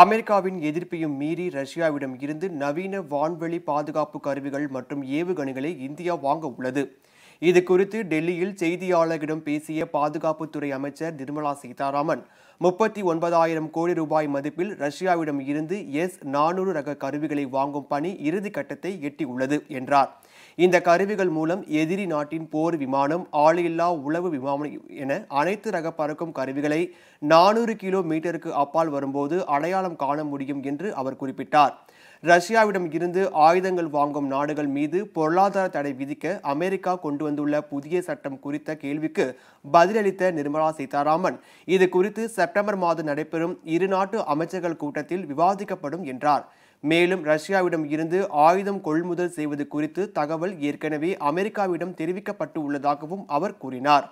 அமெரிக்காவின் எதிர்ப்பையும் மீறி ரஷ்யாவிடம் இருந்து நவீன வான்வெளி பாதுகாப்பு கருவிகள் மற்றும் ஏவுகணைகளை இந்தியா வாங்க உள்ளது இது குறித்து டெல்லியில் செய்தியாளர்களிடம் பேசிய பாதுகாப்புத்துறை அமைச்சர் நிர்மலா சீதாராமன் முப்பத்தி ஒன்பதாயிரம் கோடி ரூபாய் மதிப்பில் ரஷ்யாவிடம் இருந்து எஸ் நானூறு ரக கருவிகளை வாங்கும் பணி இறுதி கட்டத்தை எட்டியுள்ளது என்றார் இந்த கருவிகள் மூலம் எதிரி நாட்டின் போர் விமானம் ஆளில்லா உளவு விமானம் என அனைத்து ரக பறக்கும் கருவிகளை நானூறு கிலோ மீட்டருக்கு அப்பால் வரும்போது அடையாளம் காண முடியும் என்று அவர் குறிப்பிட்டார் ரஷ்யாவிடம் இருந்து ஆயுதங்கள் வாங்கும் நாடுகள் மீது பொருளாதார தடை விதிக்க அமெரிக்கா கொண்டு வந்துள்ள புதிய சட்டம் குறித்த கேள்விக்கு பதிலளித்த நிர்மலா சீதாராமன் இது குறித்து செப்டம்பர் மாதம் நடைபெறும் இரு நாட்டு அமைச்சர்கள் கூட்டத்தில் விவாதிக்கப்படும் என்றார் மேலும் ரஷ்யாவிடம் இருந்து ஆயுதம் கொள்முதல் செய்வது குறித்து தகவல் ஏற்கனவே அமெரிக்காவிடம் தெரிவிக்கப்பட்டு உள்ளதாகவும் அவர் கூறினார்